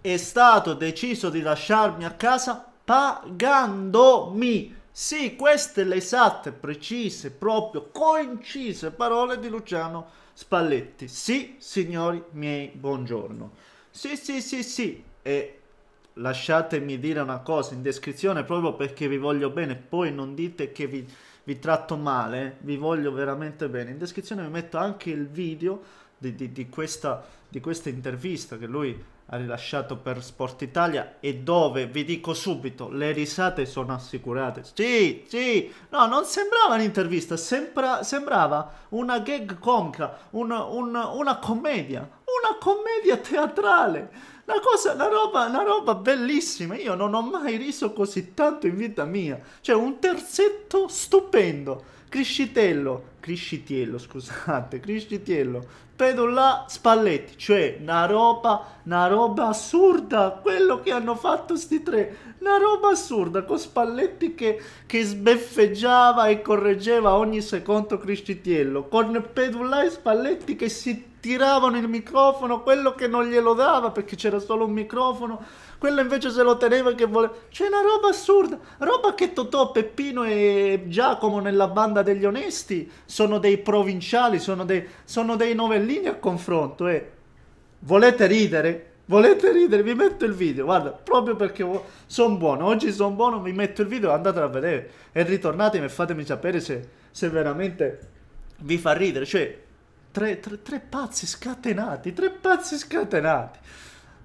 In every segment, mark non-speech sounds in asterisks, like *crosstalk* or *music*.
è stato deciso di lasciarmi a casa pagandomi. Sì, queste le esatte, precise, proprio coincise parole di Luciano Spalletti. Sì, signori miei, buongiorno. Sì, sì, sì, sì. E lasciatemi dire una cosa in descrizione proprio perché vi voglio bene. Poi non dite che vi, vi tratto male, eh. vi voglio veramente bene. In descrizione vi metto anche il video di, di, di, questa, di questa intervista che lui ha rilasciato per Sport Italia e dove, vi dico subito, le risate sono assicurate. Sì, sì, no, non sembrava un'intervista, sembra, sembrava una gag conca, un, un, una commedia, una commedia teatrale. Una cosa, una roba, una roba bellissima. Io non ho mai riso così tanto in vita mia. Cioè, un terzetto stupendo Criscitiello, Criscitiello, scusate, Criscitiello, Pedola Spalletti, cioè una roba, una roba assurda, quello che hanno fatto sti tre, una roba assurda, con Spalletti che, che sbeffeggiava e correggeva ogni secondo Criscitiello, con Pedola e Spalletti che si tiravano il microfono, quello che non glielo dava perché c'era solo un microfono, quello invece se lo teneva che voleva. C'è una roba assurda, roba che Totò, Peppino e Giacomo nella banda degli onesti sono dei provinciali, sono dei, sono dei novellini a confronto. eh. volete ridere? Volete ridere? Vi metto il video, guarda, proprio perché sono buono, oggi sono buono, vi metto il video, andatelo a vedere e ritornatemi e fatemi sapere se, se veramente vi fa ridere. Cioè, tre, tre, tre pazzi scatenati, tre pazzi scatenati.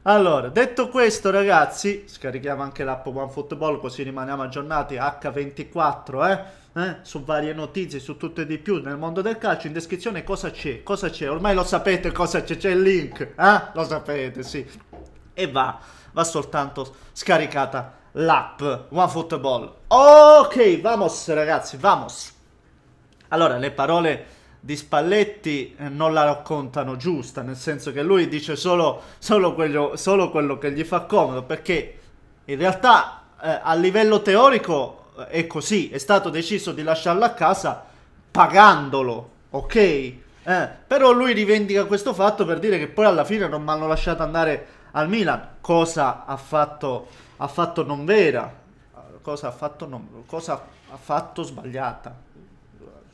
Allora, detto questo, ragazzi, scarichiamo anche l'app OneFootball così rimaniamo aggiornati H24, eh? Eh, su varie notizie, su tutto e di più nel mondo del calcio. In descrizione cosa c'è? Cosa c'è? Ormai lo sapete cosa c'è, c'è il link, eh? Lo sapete, sì. E va, va soltanto scaricata l'app OneFootball. Ok, vamos ragazzi, vamos. Allora, le parole di Spalletti eh, non la raccontano giusta, nel senso che lui dice solo, solo, quello, solo quello, che gli fa comodo, perché in realtà eh, a livello teorico eh, è così, è stato deciso di lasciarlo a casa pagandolo, ok? Eh, però lui rivendica questo fatto per dire che poi alla fine non mi hanno lasciato andare al Milan, cosa ha fatto, ha fatto non vera, cosa ha fatto, non, cosa ha fatto sbagliata,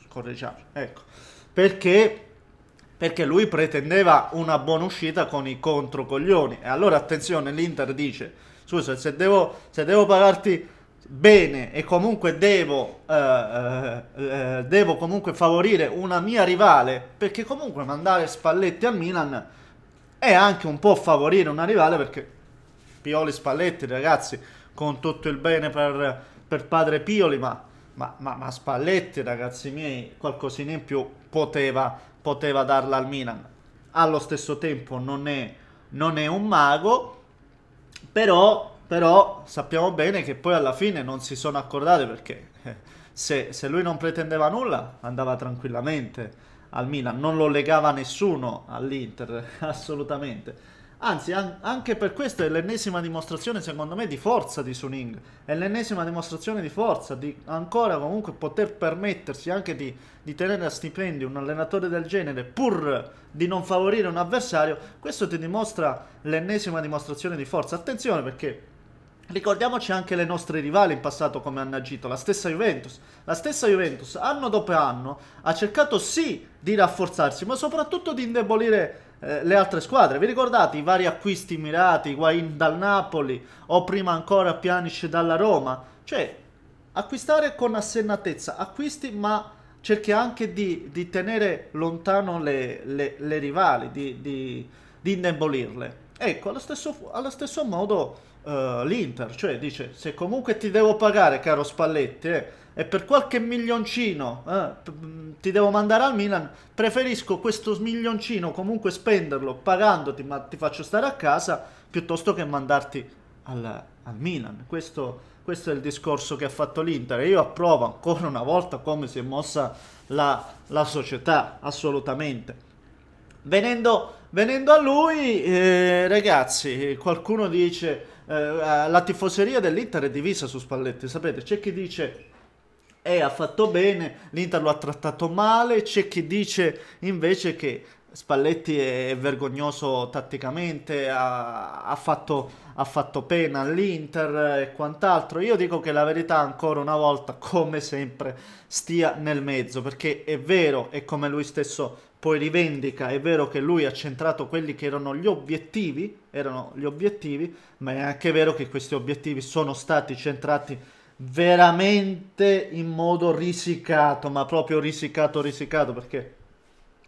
correggiamo, ecco perché perché lui pretendeva una buona uscita con i controcoglioni. E allora attenzione, l'Inter dice, scusa, se devo, se devo pagarti bene e comunque devo, eh, eh, eh devo comunque favorire una mia rivale, perché comunque mandare Spalletti a Milan è anche un po' favorire una rivale, perché Pioli Spalletti, ragazzi, con tutto il bene per, per padre Pioli, ma ma, ma, ma Spalletti, ragazzi miei, qualcosina in più poteva, poteva darla al Milan. Allo stesso tempo non è, non è un mago, però, però, sappiamo bene che poi alla fine non si sono accordati perché eh, se, se lui non pretendeva nulla andava tranquillamente al Milan, non lo legava nessuno all'Inter, *laughs* assolutamente. Anzi, an- anche per questo è l'ennesima dimostrazione, secondo me, di forza di Suning. È l'ennesima dimostrazione di forza, di ancora comunque poter permettersi anche di, di tenere a stipendio un allenatore del genere, pur di non favorire un avversario. Questo ti dimostra l'ennesima dimostrazione di forza. Attenzione perché Ricordiamoci anche le nostre rivali in passato come hanno agito, la stessa Juventus. La stessa Juventus anno dopo anno ha cercato sì di rafforzarsi, ma soprattutto di indebolire eh, le altre squadre. Vi ricordate i vari acquisti mirati, Guain dal Napoli o prima ancora Pjanic dalla Roma? Cioè, acquistare con assennatezza, acquisti ma cerchi anche di, di tenere lontano le, le, le rivali, di, di, di indebolirle. Ecco, allo stesso, allo stesso modo uh, l'Inter, cioè dice se comunque ti devo pagare caro Spalletti eh, e per qualche milioncino eh, mm, ti devo mandare al Milan, preferisco questo milioncino comunque spenderlo pagandoti ma ti faccio stare a casa piuttosto che mandarti al, al Milan. Questo, questo è il discorso che ha fatto l'Inter e io approvo ancora una volta come si è mossa la, la società, assolutamente. Venendo Venendo a lui, eh, ragazzi, qualcuno dice eh, la tifoseria dell'Inter è divisa su Spalletti, sapete? C'è chi dice eh, ha fatto bene, l'Inter lo ha trattato male, c'è chi dice invece che Spalletti è vergognoso tatticamente, ha, ha, fatto, ha fatto, pena all'Inter e quant'altro. Io dico che la verità ancora una volta, *laughs* come sempre, stia nel mezzo, perché è vero, e come lui stesso poi rivendica, è vero che lui ha centrato quelli che erano gli obiettivi, erano gli obiettivi, ma è anche vero che questi obiettivi sono stati centrati veramente in modo risicato, ma proprio risicato, risicato, perché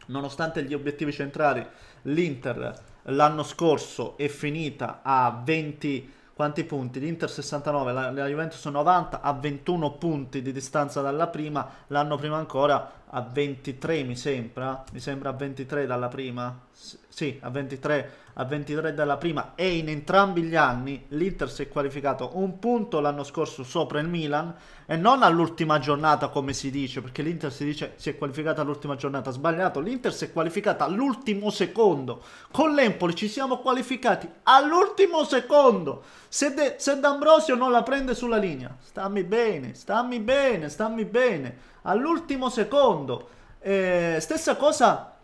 nonostante gli obiettivi centrali, l'Inter l'anno scorso è finita a 20 quanti punti? L'Inter 69, la, la Juventus 90, a 21 punti di distanza dalla prima, l'anno prima ancora a 23 mi sembra, mi sembra a 23 dalla prima, sì a 23, a 23 dalla prima e in entrambi gli anni l'Inter si è qualificato un punto l'anno scorso sopra il Milan e non all'ultima giornata come si dice perché l'Inter si dice si è qualificata all'ultima giornata, sbagliato, l'Inter si è qualificata all'ultimo secondo, con l'Empoli ci siamo qualificati all'ultimo secondo, se, De, se D'Ambrosio non la prende sulla linea, stammi bene, stammi bene, stammi bene, all'ultimo secondo secondo. Eh, stessa cosa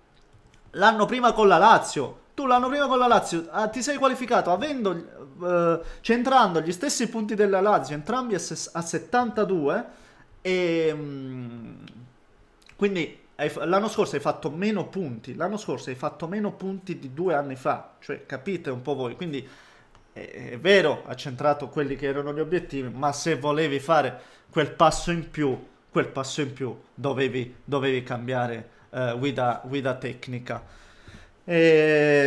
l'anno prima con la Lazio. Tu l'anno prima con la Lazio ah, ti sei qualificato avendo, eh, centrando gli stessi punti della Lazio, entrambi a, a 72. E, mh, mm, quindi l'anno scorso hai fatto meno punti, l'anno scorso hai fatto meno punti di due anni fa, cioè capite un po' voi, quindi è, è vero, ha centrato quelli che erano gli obiettivi, ma se volevi fare quel passo in più quel passo in più dovevi, dovevi cambiare eh, guida, guida, tecnica. E,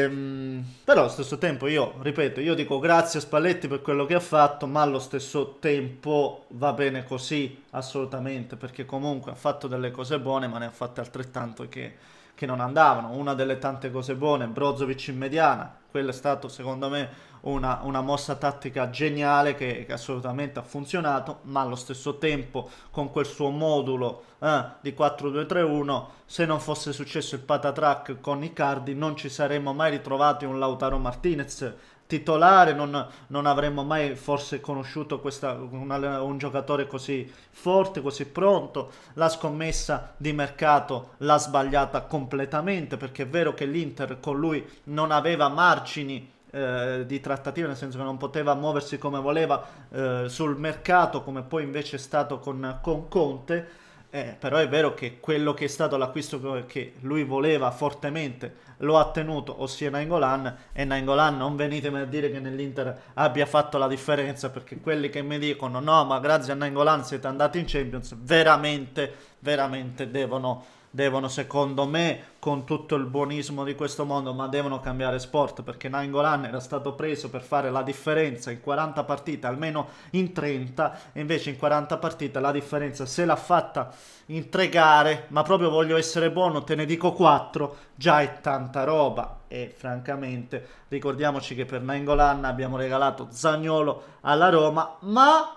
ehm, però allo stesso tempo io, ripeto, io dico grazie a Spalletti per quello che ha fatto, ma allo stesso tempo va bene così, assolutamente, perché comunque ha fatto delle cose buone, ma ne ha fatte altrettanto che che non andavano. Una delle tante cose buone, Brozovic in mediana, quella è stata secondo me una, una mossa tattica geniale che, che, assolutamente ha funzionato, ma allo stesso tempo con quel suo modulo eh, di 4-2-3-1, se non fosse successo il patatrack con Icardi non ci saremmo mai ritrovati un Lautaro Martinez titolare, non, non avremmo mai forse conosciuto questa, una, un giocatore così forte, così pronto. La scommessa di mercato l'ha sbagliata completamente perché è vero che l'Inter con lui non aveva margini eh, di trattativa, nel senso che non poteva muoversi come voleva eh, sul mercato, come poi invece è stato con, con Conte eh, però è vero che quello che è stato l'acquisto che lui voleva fortemente lo ha tenuto, ossia Nangolan. E Nangolan non venitemi a dire che nell'Inter abbia fatto la differenza, perché quelli che mi dicono no, ma grazie a Nangolan siete andati in Champions, veramente, veramente devono devono secondo me con tutto il buonismo di questo mondo ma devono cambiare sport perché Nangolan era stato preso per fare la differenza in 40 partite almeno in 30 e invece in 40 partite la differenza se l'ha fatta in tre gare ma proprio voglio essere buono te ne dico 4 già è tanta roba e francamente ricordiamoci che per Nangolan abbiamo regalato Zagnolo alla Roma ma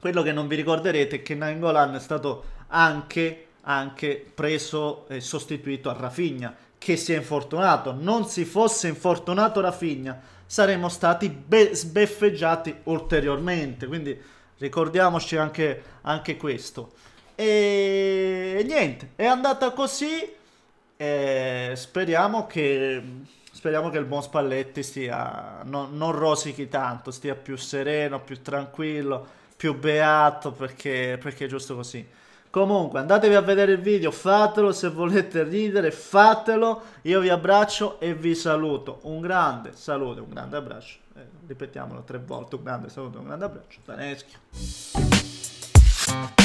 quello che non vi ricorderete è che Nangolan è stato anche anche preso e sostituito a Rafinha, che si è infortunato. Non si fosse infortunato Rafinha, saremmo stati sbeffeggiati ulteriormente. Quindi ricordiamoci anche, anche questo. E niente, è andata così. E speriamo che speriamo che il buon Spalletti stia no, non rosichi tanto, stia più sereno, più tranquillo, più beato perché, perché è giusto così. Comunque andatevi a vedere il video, fatelo se volete ridere, fatelo. Io vi abbraccio e vi saluto. Un grande saluto, un grande abbraccio. Eh, ripetiamolo tre volte, un grande saluto, un grande abbraccio. Daneschio.